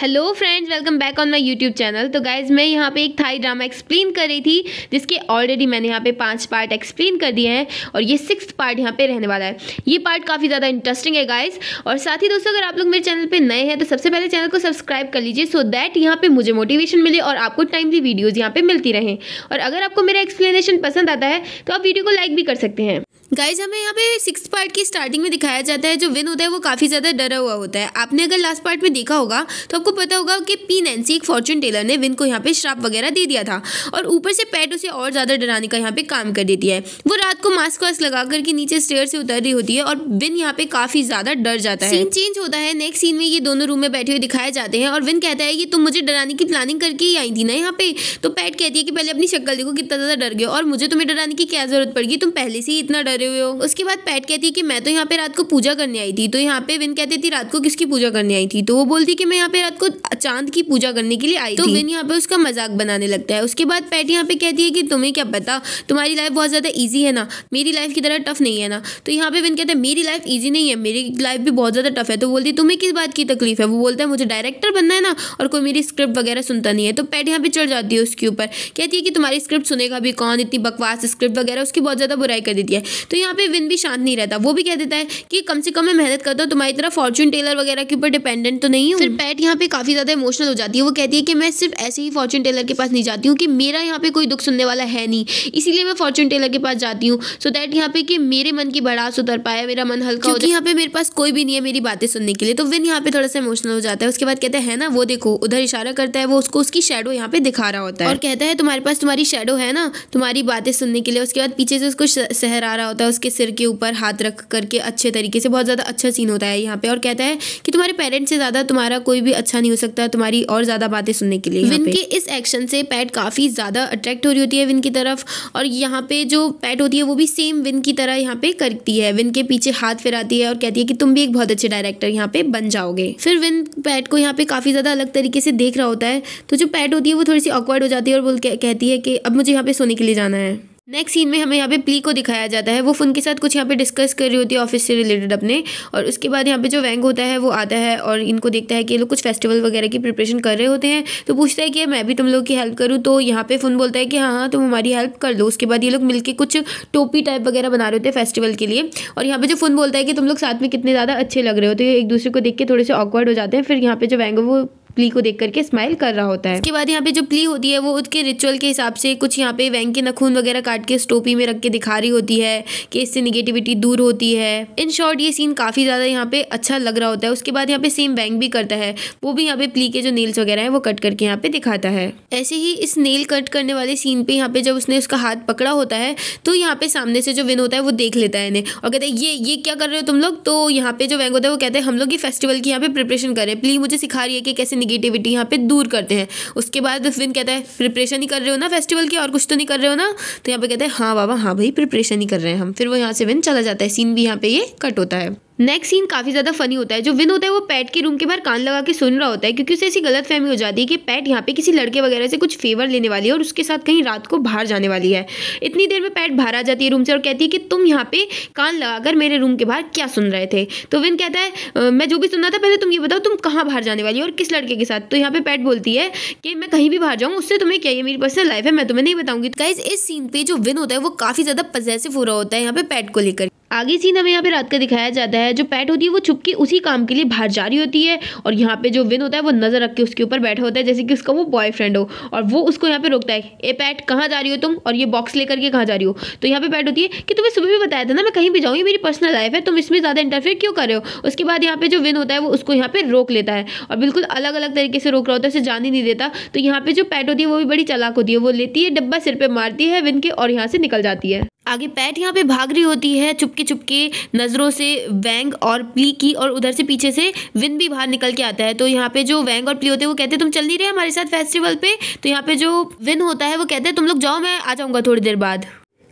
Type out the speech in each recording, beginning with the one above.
hello friends welcome back on my YouTube channel तो guys मैं यहाँ पे एक थाई ड्रामा एक्सप्लेन कर रही थी जिसके ऑलरेडी मैंने यहाँ पे पांच पार्ट एक्सप्लेन कर दिए हैं और ये सिक्स पार्ट यहाँ पे रहने वाला है ये पार्ट काफ़ी ज़्यादा इंटरेस्टिंग है गाइज और साथ ही दोस्तों अगर आप लोग मेरे चैनल पर नए हैं तो सबसे पहले चैनल को सब्सक्राइब कर लीजिए सो दैट यहाँ पर मुझे मोटिवेशन मिले और आपको टाइमली वीडियोज़ यहाँ पर मिलती रहें और अगर आपको मेरा एक्सप्लेनेशन पसंद आता है तो आप वीडियो को लाइक भी कर सकते हैं गाइज हमें यहाँ पे सिक्स पार्ट की स्टार्टिंग में दिखाया जाता है जो विन होता है वो काफ़ी ज़्यादा डरा हुआ होता है आपने अगर लास्ट पार्ट में देखा होगा तो आपको पता होगा कि पी नैन्सी एक फॉर्चून टेलर ने विन को यहाँ पे श्राप वगैरह दे दिया था और ऊपर से पैट उसे और ज़्यादा डराने का यहाँ पे काम कर देती है वो रात को मास्क वास्क लगा करके नीचे स्टेयर से उतर रही होती है और विन यहाँ पे काफ़ी ज़्यादा डर जाता है सीन चेंज होता है नेक्स्ट सीन में ये दोनों रूम में बैठे हुए दिखाए जाते हैं और विन कहता है कि तुम मुझे डराने की प्लानिंग करके ही आई थी ना यहाँ पे तो पैट कहती है कि पहले अपनी शक्ल देखो कितना ज़्यादा डर गया और मुझे तुम्हें डराने की क्या जरूरत पड़ गई तुम पहले से ही इतना डर कर हुए हो उसके बाद पैट कहती है कि मैं तो यहाँ पे रात को पूजा करने आई थी तो यहाँ पे विन कहती थी रात को किसकी पूजा करने आई थी तो वो बोलती कि मैं यहाँ पे रात को चांद की पूजा करने के लिए आई तो विन यहाँ पे उसका मजाक बनाने लगता है उसके बाद पैट यहाँ पे कहती है कि तुम्हें क्या पता तुम्हारी लाइफ बहुत ज़्यादा ईजी है ना मेरी लाइफ की तरह टफ नहीं है ना तो यहाँ पे विन कहते हैं मेरी लाइफ ईजी नहीं है मेरी लाइफ भी बहुत ज़्यादा टफ है तो बोलती तुम्हें किस बात की तकलीफ है वो बोलता है मुझे डायरेक्टर बनना है ना और कोई मेरी स्क्रिप्ट वगैरह सुनता नहीं है तो पैट यहाँ पे चढ़ जाती है उसके ऊपर कहती है कि तुम्हारी स्क्रिप्ट सुनेगा भी कौन इतनी बकवास स्क्रिप्ट वगैरह उसकी बहुत ज़्यादा बुराई कर देती है तो यहाँ पे विन भी शांत नहीं रहता वो भी कह देता है कि कम से कम मैं मेहनत करता हूँ तुम्हारी तरह फॉर्चून टेलर वगैरह के ऊपर डिपेंडेंट तो नहीं हूँ फिर पैट यहाँ पे काफ़ी ज़्यादा इमोशनल हो जाती है वो कहती है कि मैं सिर्फ ऐसे ही फॉर्चून टेलर के पास नहीं जाती हूँ कि मेरा यहाँ पे कोई दुख सुनने वाला है नहीं इसीलिए मैं फॉर्चून टेलर के पास जाती हूँ सो दैट यहाँ पे कि मेरे मन की बड़ा उतर पाया मेरा मन हल्का होता है यहाँ पे मेरे पास कोई भी नहीं है मेरी बातें सुनने के लिए तो विन यहाँ पे थोड़ा सा इमोशनल हो जाता है उसके बाद कहता है ना वो देखो उधर इशारा करता है वो उसको उसकी शेडो यहाँ पे दिखा रहा होता है और कहता है तुम्हारे पास तुम्हारी शेडो है ना तुम्हारी बातें सुनने के लिए उसके बाद पीछे से उसको सहरा रहा होता है होता है उसके सिर के ऊपर हाथ रख करके अच्छे तरीके से बहुत ज़्यादा अच्छा सीन होता है यहाँ पे और कहता है कि तुम्हारे पेरेंट्स से ज़्यादा तुम्हारा कोई भी अच्छा नहीं हो सकता तुम्हारी और ज़्यादा बातें सुनने के लिए विन के इस एक्शन से पैट काफ़ी ज़्यादा अट्रैक्ट हो रही होती है विन की तरफ और यहाँ पे जो पैट होती है वो भी सेम विन की तरह यहाँ पे करती है विन के पीछे हाथ फिराती है और कहती है कि तुम भी एक बहुत अच्छे डायरेक्टर यहाँ पे बन जाओगे फिर विन पैट को यहाँ पे काफ़ी ज़्यादा अलग तरीके से देख रहा होता है तो जो पैट होती है वो थोड़ी सी ऑकवर्ड हो जाती है और बोल कहती है कि अब मुझे यहाँ पे सोने के लिए जाना है नेक्स्ट सीन में हमें यहाँ पे प्ली को दिखाया जाता है वो फ़ोन के साथ कुछ यहाँ पे डिस्कस कर रही होती है ऑफिस से रिलेटेड अपने और उसके बाद यहाँ पे जो वैंग होता है वो आता है और इनको देखता है कि ये लोग कुछ फेस्टिवल वगैरह की प्रिपरेशन कर रहे होते हैं तो पूछता है कि मैं भी तुम लोग की हेल्प करूँ तो यहाँ पे फ़ोन बोलता है कि हाँ हाँ तुम हमारी हेल्प कर लो उसके बाद ये लोग मिलकर कुछ टोपी टाइप वगैरह बना रहे होते हैं फेस्टिवल के लिए और यहाँ पर जो फ़ोन बोलता है कि तुम लोग साथ में कितने ज़्यादा अच्छे लग रहे होते हैं एक दूसरे को देख के थोड़े से ऑकवर्ड हो जाते हैं फिर यहाँ पर जो वैंग वो प्ली को देख करके स्माइल कर रहा होता है इसके बाद यहाँ पे जो प्ली होती है वो उसके रिचुअल के हिसाब से कुछ यहाँ पे वैंग के नखून वगैरह काट के स्टोपी में रख के दिखा रही होती है कि इससे निगेटिविटी दूर होती है इन शॉर्ट ये सीन काफ़ी ज़्यादा यहाँ पे अच्छा लग रहा होता है उसके बाद यहाँ पे सेम वैंग भी करता है वो भी यहाँ पे प्ली के जो नेल्स वगैरह है वो कट करके यहाँ पे दिखाता है ऐसे ही इस नेल कट करने वाले सीन पे यहाँ पे जब उसने उसका हाथ पकड़ा होता है तो यहाँ पे सामने से जो विन होता है वो देख लेता है इन्हें और कहते हैं ये ये क्या कर रहे हो तुम लोग तो यहाँ पे जो वैंग होता है वो कहते हैं हम लोग ये फेस्टिवल की यहाँ पे प्रिपरेशन करें प्ली मुझे सिखा रही है कि कैसे निगेटिविटी यहाँ पे दूर करते हैं उसके बाद उस कहता है प्रिपरेशन ही कर रहे हो ना फेस्टिवल की और कुछ तो नहीं कर रहे हो ना तो यहाँ पे कहते हैं हाँ बाबा हाँ भाई प्रिपरेशन ही कर रहे हैं हम फिर वो यहाँ से विन चला जाता है सीन भी यहाँ पे ये कट होता है नेक्स्ट सीन काफ़ी ज़्यादा फनी होता है जो विन होता है वो पैट के रूम के बाहर कान लगा के सुन रहा होता है क्योंकि उसे ऐसी गलत फहमी हो जाती है कि पैट यहाँ पे किसी लड़के वगैरह से कुछ फेवर लेने वाली है और उसके साथ कहीं रात को बाहर जाने वाली है इतनी देर में पैट बाहर आ जाती है रूम से और कहती है कि तुम यहाँ पे कान लगाकर मेरे रूम के बाहर क्या सुन रहे थे तो विन कहता है मैं जो भी सुन था पहले तुम ये बताओ तुम कहाँ बाहर जाने वाली हो और किस लड़के के साथ तो यहाँ पे पैट बोलती है कि मैं कहीं भी बाहर जाऊँ उससे तुम्हें क्या ये मेरी पर्सनल लाइफ है मैं तुम्हें नहीं बताऊंगी गाइज तो इस सीन पे जो विन होता है वो काफ़ी ज़्यादा पजेसिव हो रहा होता है यहाँ पे पैट को लेकर आगे सीन हमें यहाँ पे रात का दिखाया जाता है जो पैट होती है वो छुप के उसी काम के लिए बाहर जा रही होती है और यहाँ पे जो विन होता है वो नज़र रख के उसके ऊपर बैठा होता है जैसे कि उसका वो बॉयफ्रेंड हो और वो उसको यहाँ पे रोकता है ए पैट कहाँ जा रही हो तुम और ये बॉक्स लेकर के कहाँ जा रही हो तो यहाँ पे पैट होती है कि तुम्हें सुबह भी बताया था ना मैं कहीं भी जाऊँ मेरी पर्सनल लाइफ है तुम इसमें ज़्यादा इंटरफेयर क्यों कर रहे हो उसके बाद यहाँ पे जो विन होता है वो उसको यहाँ पे रोक लेता है और बिल्कुल अलग अलग तरीके से रोक रहा होता है उसे जान ही नहीं देता तो यहाँ पे जो पैट होती है वो भी बड़ी चलाक होती है वो लेती है डब्बा सिर पर मारती है विन के और यहाँ से निकल जाती है आगे पैट यहाँ पे भाग रही होती है चुप चुपके चुपके नज़रों से वैंग और प्ली की और उधर से पीछे से विन भी बाहर निकल के आता है तो यहाँ पे जो वैंग और प्ली होते हैं वो कहते हैं तुम चल नहीं रहे हमारे साथ फेस्टिवल पे तो यहाँ पे जो विन होता है वो कहते हैं तुम लोग जाओ मैं आ जाऊँगा थोड़ी देर बाद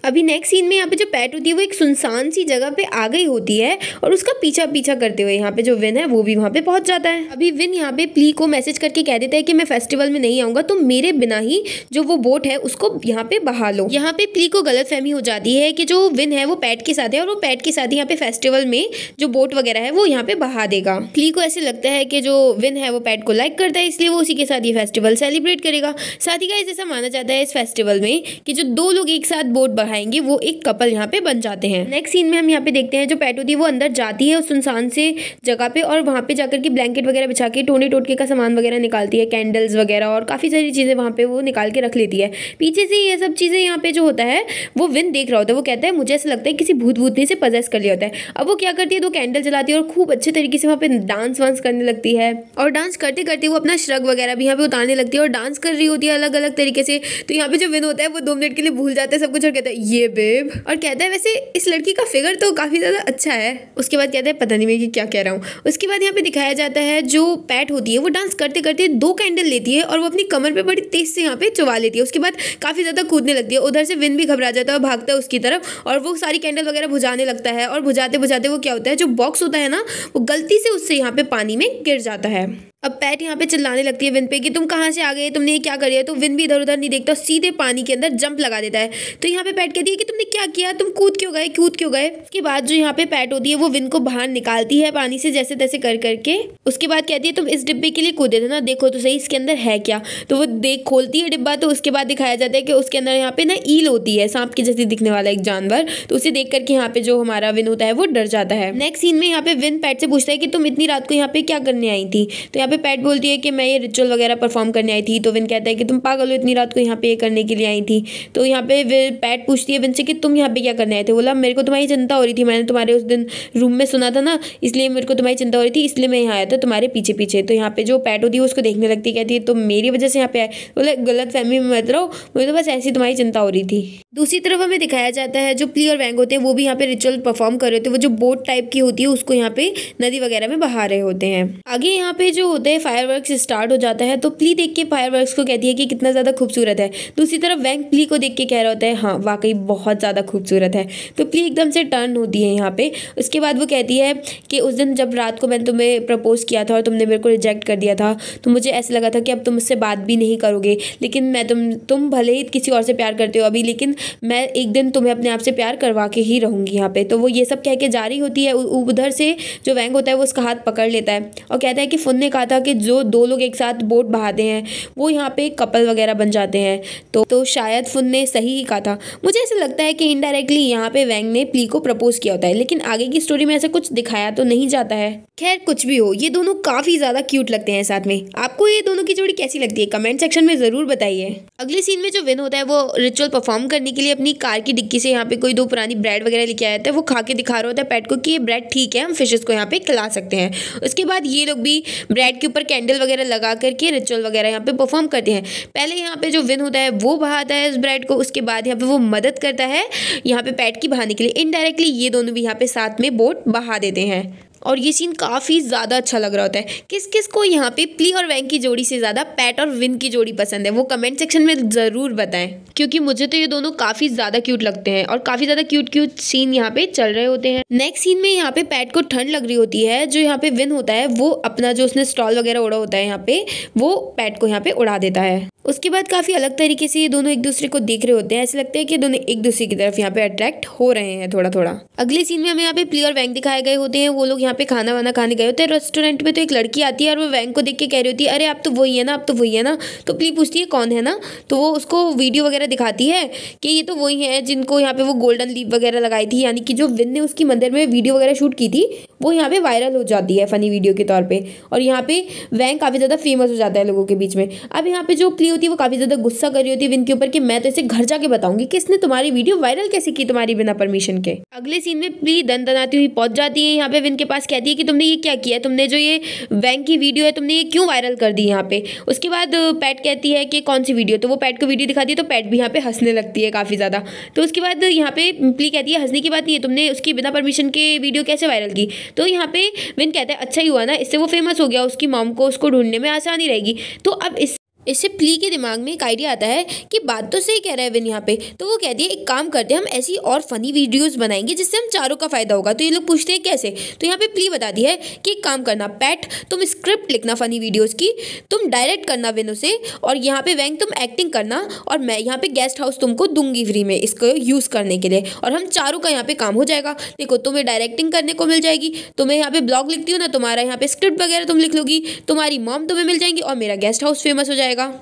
अभी नेक्स्ट सीन में यहाँ पे जो पैट होती है वो एक सुनसान सी जगह पे आ गई होती है और उसका पीछा पीछा करते हुए यहाँ पे जो विन है वो भी वहाँ पे पहुंच जाता है अभी विन यहाँ पे प्ली को मैसेज करके कह देता है कि मैं फेस्टिवल में नहीं आऊँगा तो मेरे बिना ही जो वो बोट है उसको यहाँ पे बहा लो यहाँ पे प्ली को गलत फहमी हो जाती है कि जो विन है वो पैट के साथ है और वो पैट के साथ यहाँ पे फेस्टिवल में जो बोट वगैरह है वो यहाँ पे बहा देगा प्ली को ऐसे लगता है कि जो विन है वो पैट को लाइक करता है इसलिए वो उसी के साथ ये फेस्टिवल सेलिब्रेट करेगा साथ ही का ऐसा माना जाता है इस फेस्टिवल में कि जो दो लोग एक साथ बोट बहा दिखाएंगे वो एक कपल यहाँ पे बन जाते हैं नेक्स्ट सीन में हम यहाँ पे देखते हैं जो पैटू थी वो अंदर जाती है उस सुनसान से जगह पे और वहाँ पे जाकर के ब्लैंकेट वगैरह बिछा के टोने टोटके का सामान वगैरह निकालती है कैंडल्स वगैरह और काफ़ी सारी चीज़ें वहाँ पे वो निकाल के रख लेती है पीछे से ये सब चीज़ें यहाँ पे जो होता है वो विन देख रहा होता है वो कहता है मुझे ऐसा लगता है किसी भूत भूतनी से पजेस कर लिया होता है अब वो क्या करती है दो कैंडल जलाती है और खूब अच्छे तरीके से वहाँ पर डांस वांस करने लगती है और डांस करते करते वो अपना श्रग वगैरह भी यहाँ पर उतारने लगती है और डांस कर रही होती है अलग अलग तरीके से तो यहाँ पे जो विन होता है वो दो मिनट के लिए भूल जाता है सब कुछ और कहता है ये बेब और कहता है वैसे इस लड़की का फिगर तो काफ़ी ज़्यादा अच्छा है उसके बाद कहता है पता नहीं मैं कि क्या कह रहा हूँ उसके बाद यहाँ पे दिखाया जाता है जो पैट होती है वो डांस करते करते दो कैंडल लेती है और वो अपनी कमर पर बड़ी तेज़ से यहाँ पे चुवा लेती है उसके बाद काफ़ी ज़्यादा कूदने लगती है उधर से विन भी घबरा जाता है और भागता है उसकी तरफ और वो सारी कैंडल वगैरह बुझाने लगता है और बुझाते बुझाते वो क्या होता है जो बॉक्स होता है ना वो गलती से उससे यहाँ पे पानी में गिर जाता है अब पैट यहाँ पे चिल्लाने लगती है विन पे कि तुम कहाँ से आ गए तुमने ये क्या कर लिया तो विन भी इधर उधर नहीं देखता सीधे पानी के अंदर जंप लगा देता है तो यहाँ पे पैट कहती है कि तुमने क्या किया तुम कूद क्यों गए कूद क्यों गए उसके बाद जो यहाँ पे पैट होती है वो विन को बाहर निकालती है पानी से जैसे तैसे कर करके उसके बाद कहती है तुम इस डिब्बे के लिए कूदे थे ना देखो तो सही इसके अंदर है क्या तो वो देख खोलती है डिब्बा तो उसके बाद दिखाया जाता है कि उसके अंदर यहाँ पे ना ईल होती है सांप के जैसे दिखने वाला एक जानवर तो उसे देख करके यहाँ पे जो हमारा विन होता है वो डर जाता है नेक्स्ट सीन में यहाँ पे विन पैट से पूछता है कि तुम इतनी रात को यहाँ पे क्या करने आई थी तो यहाँ पे पे पैट बोलती है कि मैं ये रिचुअल वगैरह परफॉर्म करने आई थी तो विन कहता है कि तुम पागल हो इतनी रात को यहाँ पे ये करने के लिए आई थी तो यहाँ पे पैट पूछती है विन से कि तुम यहाँ पे क्या करने आए थे बोला मेरे को तुम्हारी चिंता हो रही थी मैंने तुम्हारे उस दिन रूम में सुना था ना इसलिए मेरे को तुम्हारी चिंता हो रही थी इसलिए मैं यहाँ आया था तुम्हारे पीछे पीछे तो यहाँ पे जो पैट होती है उसको देखने लगती कहती है तुम तो मेरी वजह से यहाँ पे आए बोले गलत फहमी में मत रहो मुझे तो बस ऐसी तुम्हारी चिंता हो रही थी दूसरी तरफ हमें दिखाया जाता है जो प्ली और वैंग होते हैं वो भी यहाँ पे रिचुअल परफॉर्म कर रहे होते हैं वो जो बोट टाइप की होती है उसको यहाँ पे नदी वगैरह में बहा रहे होते हैं आगे यहाँ पे जो होते ही फायरवर्क्स स्टार्ट हो जाता है तो प्ली देख के फायरवर्क्स को कहती है कि कितना ज़्यादा खूबसूरत है दूसरी तरफ वैंक प्ली को देख के कह रहा होता है हाँ वाकई बहुत ज़्यादा खूबसूरत है तो प्ली एकदम से टर्न होती है यहाँ पे उसके बाद वो कहती है कि उस दिन जब रात को मैंने तुम्हें प्रपोज़ किया था और तुमने मेरे को रिजेक्ट कर दिया था तो मुझे ऐसा लगा था कि अब तुम मुझसे बात भी नहीं करोगे लेकिन मैं तुम तुम भले ही किसी और से प्यार करते हो अभी लेकिन मैं एक दिन तुम्हें अपने आप से प्यार करवा के ही रहूँगी यहाँ पे तो वो ये सब कह के जारी होती है उधर से जो वैंग होता है वो उसका हाथ पकड़ लेता है और कहता है कि फुन ने कहा रहा था कि जो दो लोग एक साथ बोट बहाते हैं वो यहाँ पे कपल वगैरह बन जाते हैं तो तो शायद फुन ने सही ही कहा था मुझे ऐसा लगता है कि इनडायरेक्टली यहाँ पे वैंग ने प्ली को प्रपोज किया होता है लेकिन आगे की स्टोरी में ऐसा कुछ दिखाया तो नहीं जाता है खैर कुछ भी हो ये दोनों काफ़ी ज़्यादा क्यूट लगते हैं साथ में आपको ये दोनों की जोड़ी कैसी लगती है कमेंट सेक्शन में ज़रूर बताइए अगले सीन में जो विन होता है वो रिचुअल परफॉर्म करने के लिए अपनी कार की डिक्की से यहाँ पे कोई दो पुरानी ब्रेड वगैरह लेके आया था वो खा के दिखा रहा होता है पेट को कि ये ब्रेड ठीक है हम फिशेस को यहाँ पे खिला सकते हैं उसके बाद ये लोग भी ब्रेड बेड के ऊपर कैंडल वगैरह लगा करके रिचुअल वगैरह यहाँ पे परफॉर्म करते हैं पहले यहाँ पे जो विन होता है वो बहाता है उस ब्राइड को उसके बाद यहाँ पे वो मदद करता है यहाँ पे पैट की बहाने के लिए इनडायरेक्टली ये दोनों भी यहाँ पे साथ में बोट बहा देते हैं और ये सीन काफ़ी ज़्यादा अच्छा लग रहा होता है किस किस को यहाँ पे प्ली और वैंग की जोड़ी से ज़्यादा पैट और विन की जोड़ी पसंद है वो कमेंट सेक्शन में ज़रूर बताएं क्योंकि मुझे तो ये दोनों काफ़ी ज़्यादा क्यूट लगते हैं और काफ़ी ज़्यादा क्यूट क्यूट सीन यहाँ पे चल रहे होते हैं नेक्स्ट सीन में यहाँ पे पैट को ठंड लग रही होती है जो यहाँ पे विन होता है वो अपना जो उसने स्टॉल वगैरह उड़ा होता है यहाँ पे वो पैट को यहाँ पे उड़ा देता है उसके बाद काफ़ी अलग तरीके से ये दोनों एक दूसरे को देख रहे होते हैं ऐसे लगता है कि दोनों एक दूसरे की तरफ यहाँ पे अट्रैक्ट हो रहे हैं थोड़ा थोड़ा अगले सीन में हमें यहाँ पे प्ली वैंग दिखाए गए होते हैं वो लोग यहाँ पे खाना वाना खाने गए होते हैं रेस्टोरेंट में तो एक लड़की आती है और वो वैंग को देख के कह रही होती है अरे आप तो वही है ना आप तो वही है ना तो प्ली पूछती है कौन है ना तो वो उसको वीडियो वगैरह वगैरह दिखाती है कि ये तो वही है जिनको यहाँ पे वो गोल्डन लीप वगैरह लगाई थी यानी कि जो विन ने उसकी मंदिर में वीडियो वगैरह शूट की थी वो यहाँ पे वायरल हो जाती है फ़नी वीडियो के तौर पे और यहाँ पे वैंग काफ़ी ज़्यादा फेमस हो जाता है लोगों के बीच में अब यहाँ पे जो क्ली होती है वो काफ़ी ज़्यादा गुस्सा कर रही होती है विन के ऊपर कि मैं तो इसे घर जाके बताऊंगी कि इसने तुम्हारी वीडियो वायरल कैसे की तुम्हारी बिना परमिशन के अगले सीन में प्ली दन दनाती हुई पहुँच जाती है यहाँ पे विन के पास कहती है कि तुमने ये क्या किया तुमने जो ये वैंग की वीडियो है तुमने ये क्यों वायरल कर दी यहाँ पे उसके बाद पैट कहती है कि कौन सी वीडियो तो वो पैट को वीडियो दिखाती है तो पैट यहाँ पे हंसने लगती है काफ़ी ज़्यादा तो उसके बाद यहाँ पे प्ली कहती है हंसने की बात नहीं है तुमने उसकी बिना परमिशन के वीडियो कैसे वायरल की तो यहाँ पे विन कहता है अच्छा ही हुआ ना इससे वो फेमस हो गया उसकी मॉम को उसको ढूंढने में आसानी रहेगी तो अब इस इससे प्ली के दिमाग में एक आइडिया आता है कि बात तो सही कह रहा है विन यहाँ पे तो वो कहती है एक काम करते हैं हम ऐसी और फनी वीडियोस बनाएंगे जिससे हम चारों का फ़ायदा होगा तो ये लोग पूछते हैं कैसे तो यहाँ पे प्ली दी है कि एक काम करना पैट तुम स्क्रिप्ट लिखना फ़नी वीडियोज़ की तुम डायरेक्ट करना विनो से और यहाँ पे वैंग तुम एक्टिंग करना और मैं यहाँ पे गेस्ट हाउस तुमको दूंगी फ्री में इसको यूज़ करने के लिए और हम चारों का यहाँ पे काम हो जाएगा देखो तुम्हें डायरेक्टिंग करने को मिल जाएगी तुम्हें यहाँ पे ब्लॉग लिखती हो ना तुम्हारा यहाँ पे स्क्रिप्ट वगैरह तुम लिख लोगी तुम्हारी मॉम तुम्हें मिल जाएंगी और मेरा गेस्ट हाउस फेमस हो जाएगा जाएगा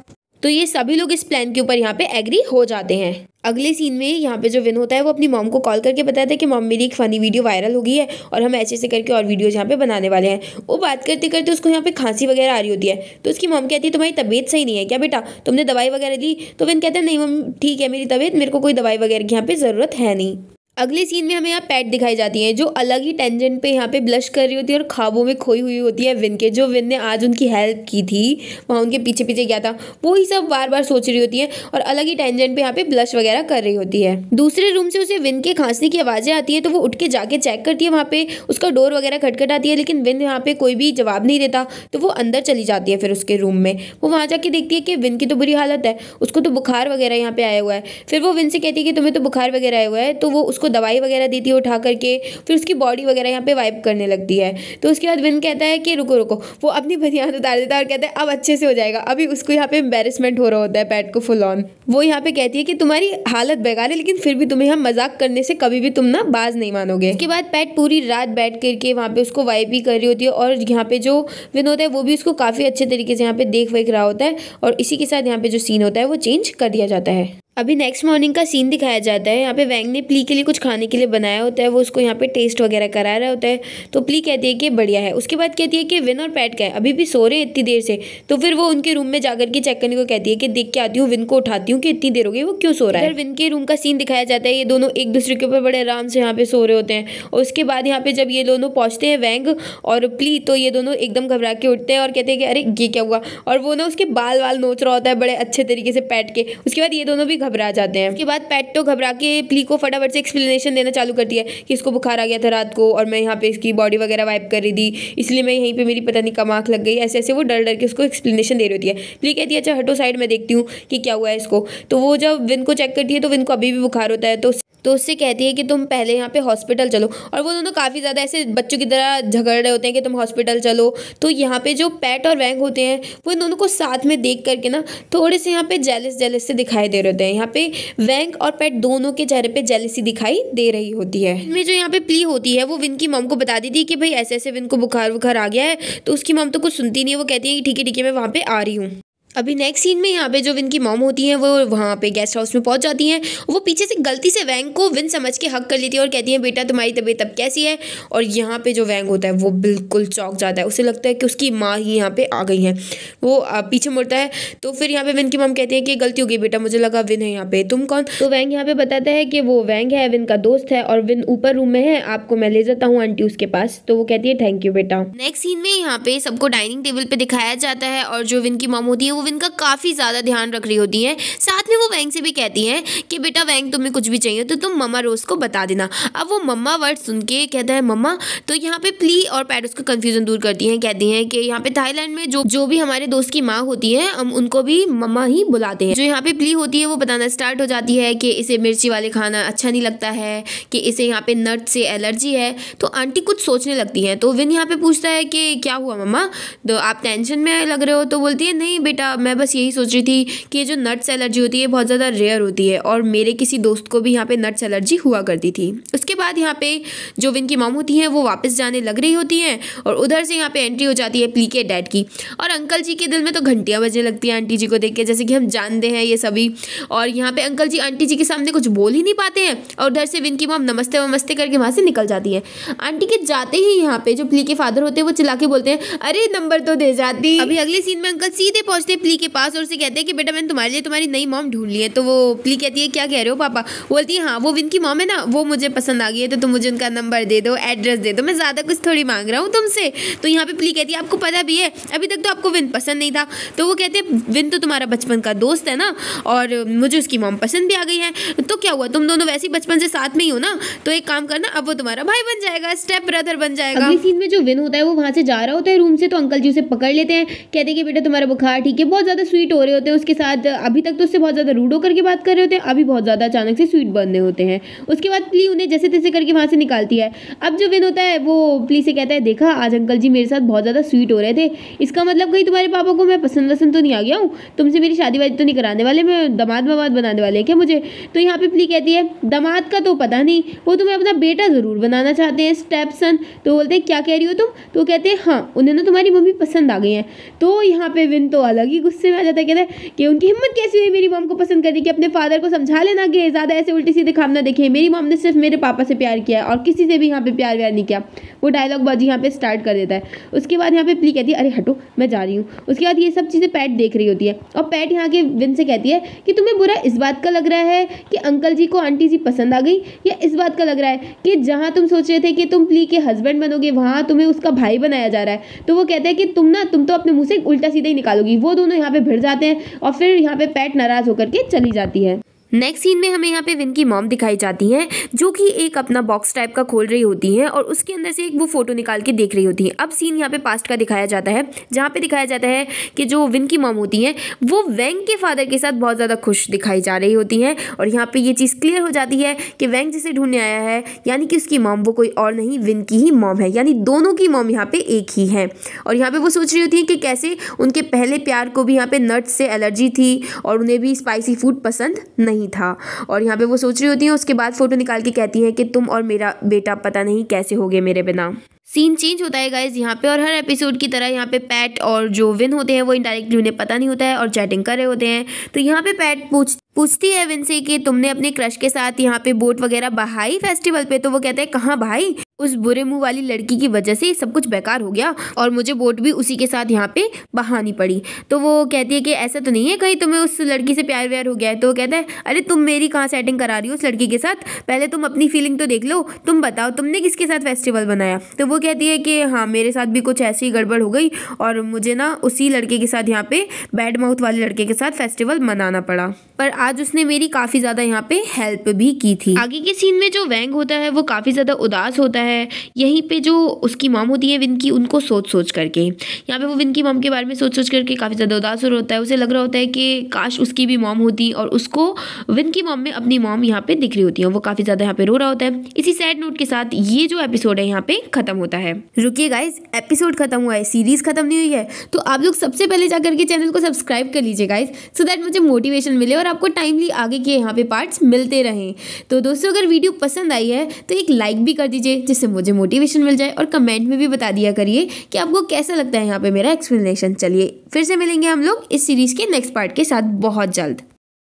तो ये सभी लोग इस प्लान के ऊपर यहाँ पे एग्री हो जाते हैं अगले सीन में यहाँ पे जो विन होता है वो अपनी मॉम को कॉल करके बताता है कि मॉम मेरी एक फ़नी वीडियो वायरल हो गई है और हम ऐसे ऐसे करके और वीडियोज़ यहाँ पे बनाने वाले हैं वो बात करते करते उसको यहाँ पे खांसी वगैरह आ रही होती है तो उसकी मॉम कहती है तुम्हारी तबीयत सही नहीं है क्या बेटा तुमने दवाई वगैरह ली तो विन कहते हैं नहीं मम ठीक है मेरी तबीयत मेरे को कोई दवाई वगैरह की यहाँ पर ज़रूरत है नहीं अगले सीन में हमें यहाँ पैट दिखाई जाती है जो अलग ही टेंजेंट पे यहाँ पे ब्लश कर रही होती है और खाबों में खोई हुई होती है विन के जो विन ने आज उनकी हेल्प की थी वहाँ उनके पीछे पीछे गया था वो ही सब बार बार सोच रही होती है और अलग ही टेंजेंट पे यहाँ पे ब्लश वगैरह कर रही होती है दूसरे रूम से उसे विन के खांसने की आवाज़ें आती है तो वो उठ के जाके चेक करती है वहाँ पे उसका डोर वगैरह खटखटाती है लेकिन विन यहाँ पे कोई भी जवाब नहीं देता तो वो अंदर चली जाती है फिर उसके रूम में वो वहाँ जाके देखती है कि विन की तो बुरी हालत है उसको तो बुखार वगैरह यहाँ पे आया हुआ है फिर वो विन से कहती है कि तुम्हें तो बुखार वगैरह आया हुआ है तो वो उसको उसको दवाई वगैरह देती है उठा करके फिर उसकी बॉडी वगैरह यहाँ पे वाइप करने लगती है तो उसके बाद विन कहता है कि रुको रुको वो अपनी बुनियाद उतार देता है और कहता है अब अच्छे से हो जाएगा अभी उसको यहाँ पे एम्बेरसमेंट हो रहा होता है पैट को फुल ऑन वो यहाँ पे कहती है कि तुम्हारी हालत बेकार है लेकिन फिर भी तुम्हें यहाँ मजाक करने से कभी भी तुम ना बाज नहीं मानोगे उसके बाद पैट पूरी रात बैठ करके वहाँ पे उसको वाइप ही कर रही होती है और यहाँ पे जो विन होता है वो भी उसको काफ़ी अच्छे तरीके से यहाँ पे देख वेख रहा होता है और इसी के साथ यहाँ पे जो सीन होता है वो चेंज कर दिया जाता है अभी नेक्स्ट मॉर्निंग का सीन दिखाया जाता है यहाँ पे वैंग ने प्ली के लिए कुछ खाने के लिए बनाया होता है वो उसको यहाँ पे टेस्ट वगैरह करा रहा होता है तो प्ली कहती है कि बढ़िया है उसके बाद कहती है कि विन और पैट का है अभी भी सो रहे हैं इतनी देर से तो फिर वो उनके रूम में जाकर के चेक करने को कहती है कि देख के आती हूँ विन को उठाती हूँ कि इतनी देर हो गई वो क्यों सो रहा है विन के रूम का सीन दिखाया जाता है ये दोनों एक दूसरे के ऊपर बड़े आराम से यहाँ पे सो रहे होते हैं और उसके बाद यहाँ पे जब ये दोनों पहुँचते हैं वैंग और प्ली तो ये दोनों एकदम घबरा के उठते हैं और कहते हैं कि अरे ये क्या हुआ और वो ना उसके बाल वाल नोच रहा होता है बड़े अच्छे तरीके से पैट के उसके बाद ये दोनों भी घबरा जाते हैं उसके बाद पैट तो घबरा के प्ली को फटाफट से एक्सप्लेनेशन देना चालू करती है कि इसको बुखार आ गया था रात को और मैं यहाँ पे इसकी बॉडी वगैरह वाइप कर रही थी इसलिए मैं यहीं पर मेरी पता नहीं कम आँख लग गई ऐसे ऐसे वो डर डर के उसको एक्सप्लेनेशन दे रही होती है प्ली कहती है अच्छा हटो साइड में देखती हूँ कि क्या हुआ है इसको तो वो जब विन को चेक करती है तो विन को अभी भी बुखार होता है तो तो उससे कहती है कि तुम पहले यहाँ पे हॉस्पिटल चलो और वो दोनों काफ़ी ज़्यादा ऐसे बच्चों की तरह झगड़ रहे होते हैं कि तुम हॉस्पिटल चलो तो यहाँ पे जो पैट और वैंग होते हैं वो इन दोनों को साथ में देख करके ना थोड़े से यहाँ पे जेलिस जेलिस से दिखाई दे रहे होते हैं यहाँ पे वैंग और पैट दोनों के चेहरे पर जेलिसी दिखाई दे रही होती है इनमें जो यहाँ पे प्ली होती है वो विन की मम को बता दी है कि भाई ऐसे ऐसे विन को बुखार वुखार आ गया है तो उसकी मम तो कुछ सुनती नहीं है वो कहती है कि ठीक है ठीक है मैं वहाँ पर आ रही हूँ अभी नेक्स्ट सीन में यहाँ पे जो विन की मॉम होती है वो वहाँ पे गेस्ट हाउस में पहुँच जाती हैं वो पीछे से गलती से वैंग को विन समझ के हक कर लेती है और कहती है बेटा तुम्हारी तबीयत अब कैसी है और यहाँ पे जो वैंग होता है वो बिल्कुल चौक जाता है उसे लगता है कि उसकी माँ ही यहाँ पे आ गई हैं वो पीछे मुड़ता है तो फिर यहाँ पे विन की मॉम कहती है कि गलती हो गई बेटा मुझे लगा विन है यहाँ पे तुम कौन तो वैंग यहाँ पे बताता है कि वो वैंग है विन का दोस्त है और विन ऊपर रूम में है आपको मैं ले जाता हूँ आंटी उसके पास तो वो कहती है थैंक यू बेटा नेक्स्ट सीन में यहाँ पे सबको डाइनिंग टेबल पे दिखाया जाता है और जो विन की मॉम होती है वो गोविंद का काफ़ी ज़्यादा ध्यान रख रही होती हैं साथ में वो वैंग से भी कहती हैं कि बेटा वैंग तुम्हें कुछ भी चाहिए तो तुम मम्मा रोज़ को बता देना अब वो मम्मा वर्ड सुन के कहता है मम्मा तो यहाँ पे प्ली और पैरिस को कन्फ्यूज़न दूर करती हैं कहती हैं कि यहाँ पे थाईलैंड में जो जो भी हमारे दोस्त की माँ होती है हम उनको भी मम्मा ही बुलाते हैं जो यहाँ पे प्ली होती है वो बताना स्टार्ट हो जाती है कि इसे मिर्ची वाले खाना अच्छा नहीं लगता है कि इसे यहाँ पे नट से एलर्जी है तो आंटी कुछ सोचने लगती हैं तो विन यहाँ पे पूछता है कि क्या हुआ मम्मा तो आप टेंशन में लग रहे हो तो बोलती है नहीं बेटा मैं बस यही सोच रही थी कि ये जो नट्स एलर्जी होती है ये बहुत ज़्यादा रेयर होती है और मेरे किसी दोस्त को भी यहाँ पे नट्स एलर्जी हुआ करती थी उसके बाद यहाँ पे जो विन की मॉम होती हैं वो वापस जाने लग रही होती हैं और उधर से यहाँ पे एंट्री हो जाती है प्ली के डैड की और अंकल जी के दिल में तो घंटियाँ बजने लगती हैं आंटी जी को देख के जैसे कि हम जानते हैं ये सभी और यहाँ पर अंकल जी आंटी जी के सामने कुछ बोल ही नहीं पाते हैं और उधर से विन की माम नमस्ते वमस्ते करके वहाँ से निकल जाती है आंटी के जाते ही यहाँ पर जो प्ली के फादर होते हैं वो चिल्ला के बोलते हैं अरे नंबर तो दे जाती अभी अगले सीन में अंकल सीधे पहुँचते प्ली के पास और उसे कहते हैं कि बेटा मैंने तुम्हारे लिए तुम्हारी नई मॉम ढूंढ ली है तो वो प्ली कहती है क्या कह रहे हो पापा बोलती है हाँ वो विन की मॉम है ना वो मुझे पसंद आ गई है तो तुम मुझे उनका नंबर दे दो एड्रेस दे दो मैं ज़्यादा कुछ थोड़ी मांग रहा हूँ तुमसे तो यहाँ पर प्ली कहती है आपको पता भी है अभी तक तो आपको विन पसंद नहीं था तो वो कहते हैं विन तो तुम्हारा बचपन का दोस्त है ना और मुझे उसकी मॉम पसंद भी आ गई है तो क्या हुआ तुम दोनों वैसे ही बचपन से साथ में ही हो ना तो एक काम करना अब वो तुम्हारा भाई बन जाएगा स्टेप ब्रदर बन जाएगा अगली सीन में जो विन होता है वो वहाँ से जा रहा होता है रूम से तो अंकल जी उसे पकड़ लेते हैं कहते हैं कि बेटा तुम्हारा बुखार ठीक है बहुत ज़्यादा स्वीट हो रहे होते हैं उसके साथ अभी तक तो उससे बहुत ज़्यादा रूड होकर के बात कर रहे होते हैं अभी बहुत ज़्यादा अचानक से स्वीट बनने होते हैं उसके बाद प्ली उन्हें जैसे तैसे करके वहाँ से निकालती है अब जो विन होता है वो प्ली से कहता है देखा आज अंकल जी मेरे साथ बहुत ज़्यादा स्वीट हो रहे थे इसका मतलब कहीं तुम्हारे पापा को मैं पसंद वसंद तो नहीं आ गया हूँ तुमसे मेरी शादी वादी तो नहीं कराने वाले मैं दमाद वमाद बनाने वाले हैं क्या मुझे तो यहाँ पे प्ली कहती है दमाद का तो पता नहीं वो तुम्हें अपना बेटा ज़रूर बनाना चाहते हैं स्टेपसन तो बोलते हैं क्या कह रही हो तुम तो कहते हैं हाँ उन्हें ना तुम्हारी मम्मी पसंद आ गई हैं तो यहाँ पे विन तो अलग कि गुस्से में आ जाता है कहता है कि उनकी हिम्मत कैसी हुई मेरी मॉम को पसंद कर दी कि अपने फादर को समझा लेना कि ज़्यादा ऐसे उल्टी सीधे खाम ना देखें मेरी मॉम ने सिर्फ मेरे पापा से प्यार किया है और किसी से भी यहाँ पर प्यार व्यार नहीं किया वो डायलॉग बाजी यहाँ पर स्टार्ट कर देता है उसके बाद यहाँ पर प्ली कहती है अरे हटो मैं जा रही हूँ उसके बाद ये सब चीज़ें पैट देख रही होती है और पैट यहाँ के विन से कहती है कि तुम्हें बुरा इस बात का लग रहा है कि अंकल जी को आंटी जी पसंद आ गई या इस बात का लग रहा है कि जहाँ तुम सोच रहे थे कि तुम प्ली के हस्बैंड बनोगे वहाँ तुम्हें उसका भाई बनाया जा रहा है तो वो कहते हैं कि तुम ना तुम तो अपने मुंह से उल्टा सीधा ही निकालोगी वो दोनों यहाँ पे भिड़ जाते हैं और फिर यहाँ पे पैट नाराज होकर के चली जाती है नेक्स्ट सीन में हमें यहाँ पे विन की मॉम दिखाई जाती हैं जो कि एक अपना बॉक्स टाइप का खोल रही होती हैं और उसके अंदर से एक वो फोटो निकाल के देख रही होती हैं अब सीन यहाँ पे पास्ट का दिखाया जाता है जहाँ पे दिखाया जाता है कि जो विन की मॉम होती हैं वो वैंग के फादर के साथ बहुत ज़्यादा खुश दिखाई जा रही होती हैं और यहाँ पर ये चीज़ क्लियर हो जाती है कि वैंग जिसे ढूंढने आया है यानी कि उसकी मॉम वो कोई और नहीं विन की ही मॉम है यानी दोनों की मॉम यहाँ पर एक ही है और यहाँ पर वो सोच रही होती हैं कि कैसे उनके पहले प्यार को भी यहाँ पर नट्स से एलर्जी थी और उन्हें भी स्पाइसी फूड पसंद नहीं नहीं था और यहाँ पे वो सोच रही होती है उसके बाद फ़ोटो निकाल के कहती है कि तुम और मेरा बेटा पता नहीं कैसे हो गए मेरे बिना सीन चेंज होता है गाइज यहाँ पे और हर एपिसोड की तरह यहाँ पे पैट और जो विन होते हैं वो इनडायरेक्टली उन्हें पता नहीं होता है और चैटिंग कर रहे होते हैं तो यहाँ पे पैट पूछ पूछती है विन से कि तुमने अपने क्रश के साथ यहाँ पे बोट वगैरह बहाई फेस्टिवल पे तो वो कहते हैं कहाँ भाई उस बुरे मुंह वाली लड़की की वजह से सब कुछ बेकार हो गया और मुझे वोट भी उसी के साथ यहाँ पे बहानी पड़ी तो वो कहती है कि ऐसा तो नहीं है कहीं तुम्हें उस लड़की से प्यार व्यार हो गया है तो वो कहता है अरे तुम मेरी कहाँ सेटिंग करा रही हो उस लड़की के साथ पहले तुम अपनी फीलिंग तो देख लो तुम बताओ तुमने किसके साथ फेस्टिवल बनाया तो वो कहती है कि हाँ मेरे साथ भी कुछ ऐसी गड़बड़ हो गई और मुझे ना उसी लड़के के साथ यहाँ पे बैड माउथ वाले लड़के के साथ फेस्टिवल मनाना पड़ा पर आज उसने मेरी काफ़ी ज़्यादा यहाँ पे हेल्प भी की थी आगे के सीन में जो वैंग होता है वो काफ़ी ज़्यादा उदास होता है है यहीं पे जो उसकी माम होती है विन उनको सोच सोच करके यहाँ पे वो विन माम के बारे में सोच सोच करके काफ़ी ज़्यादा उदास हो रहा है उसे लग रहा होता है कि काश उसकी भी माम होती और उसको विन माम में अपनी माम यहाँ पे दिख रही होती है वो काफ़ी ज़्यादा यहाँ पे रो रहा होता है इसी सैड नोट के साथ ये जो एपिसोड है यहाँ पे ख़त्म होता है रुकी गाइज एपिसोड ख़त्म हुआ है सीरीज़ ख़त्म नहीं हुई है तो आप लोग सबसे पहले जा करके चैनल को सब्सक्राइब कर लीजिए गाइज सो दैट मुझे मोटिवेशन मिले और आपको टाइमली आगे के यहाँ पे पार्ट्स मिलते रहें तो दोस्तों अगर वीडियो पसंद आई है तो एक लाइक भी कर दीजिए जिससे मुझे मोटिवेशन मिल जाए और कमेंट में भी बता दिया करिए कि आपको कैसा लगता है यहाँ पर मेरा एक्सप्लेनेशन चलिए फिर से मिलेंगे हम लोग इस सीरीज़ के नेक्स्ट पार्ट के साथ बहुत जल्द